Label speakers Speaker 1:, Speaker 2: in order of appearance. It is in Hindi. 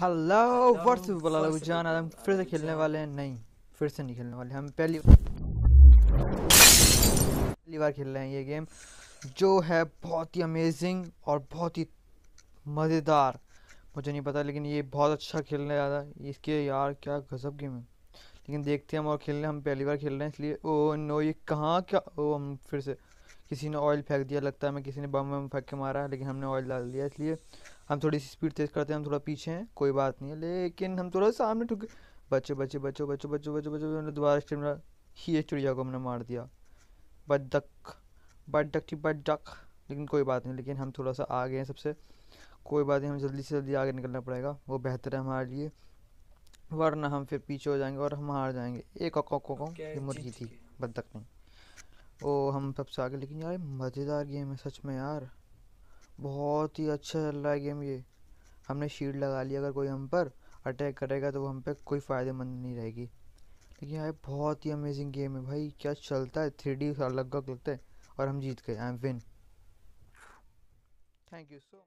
Speaker 1: हेलो वर्ष बोला लो जान हम फिर से खेलने वाले हैं नहीं फिर से नहीं खेलने वाले हम पहली पहली बार खेल रहे हैं ये गेम जो है बहुत ही अमेजिंग और बहुत ही मज़ेदार मुझे नहीं पता लेकिन ये बहुत अच्छा खेलने ज़्यादा इसके यार क्या गजब गेम है लेकिन देखते हैं हम और खेल रहे हैं हम पहली बार खेल रहे हैं इसलिए ओ नो ये कहाँ क्या ओ हम फिर से किसी ने ऑयल फेंक दिया लगता है हमें किसी ने बम वम फेंक के मारा है लेकिन हमने ऑयल डाल दिया इसलिए हम थोड़ी सी स्पीड तेज़ करते हैं हम थोड़ा पीछे हैं कोई बात नहीं है लेकिन हम थोड़ा सामने ठुके बचे बच्चे बचो बचो बचो बचो बचो हमने दोबारा स्टेम ही एक चिड़िया को हमने मार दिया बट डक बदक टी डक लेकिन कोई बात नहीं लेकिन हम थोड़ा सा आगे हैं सबसे कोई बात नहीं हमें जल्दी से जल्दी आगे निकलना पड़ेगा वो बेहतर है हमारे लिए वरना हम फिर पीछे हो जाएंगे और हम हार जाएंगे एक ये मुर्गी थी बदतक नहीं ओ हम सबसे आगे लेकिन यार मज़ेदार गेम है सच में यार बहुत ही अच्छा चल रहा है गेम ये हमने शील्ड लगा लिया अगर कोई हम पर अटैक करेगा तो वो हम पे कोई फ़ायदेमंद नहीं रहेगी लेकिन यार बहुत ही अमेजिंग गेम है भाई क्या चलता है थ्री डी अलग लगता है और हम जीत गए I am win thank you so